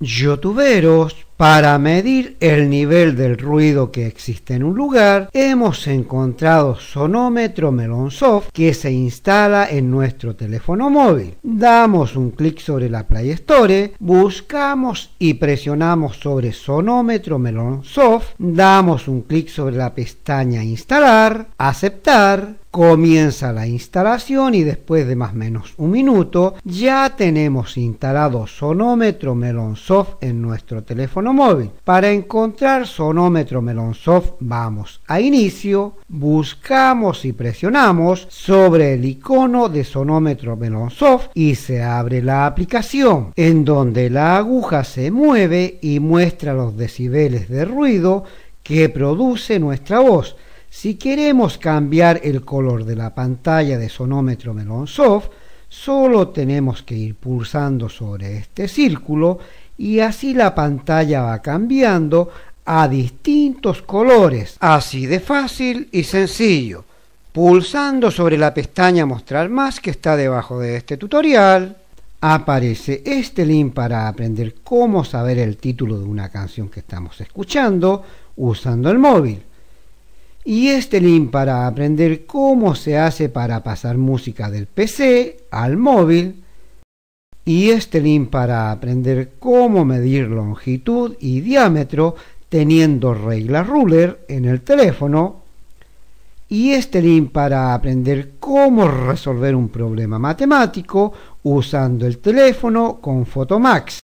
youtuberos para medir el nivel del ruido que existe en un lugar, hemos encontrado sonómetro Melonsoft que se instala en nuestro teléfono móvil. Damos un clic sobre la Play Store, buscamos y presionamos sobre sonómetro Melonsoft, damos un clic sobre la pestaña Instalar, Aceptar, Comienza la instalación y después de más o menos un minuto ya tenemos instalado Sonómetro Melonsoft en nuestro teléfono móvil. Para encontrar Sonómetro Melonsoft vamos a inicio, buscamos y presionamos sobre el icono de Sonómetro Melonsoft y se abre la aplicación en donde la aguja se mueve y muestra los decibeles de ruido que produce nuestra voz. Si queremos cambiar el color de la pantalla de sonómetro Melonsoft, solo tenemos que ir pulsando sobre este círculo y así la pantalla va cambiando a distintos colores. Así de fácil y sencillo. Pulsando sobre la pestaña Mostrar más que está debajo de este tutorial, aparece este link para aprender cómo saber el título de una canción que estamos escuchando usando el móvil y este link para aprender cómo se hace para pasar música del PC al móvil y este link para aprender cómo medir longitud y diámetro teniendo regla ruler en el teléfono y este link para aprender cómo resolver un problema matemático usando el teléfono con Photomax.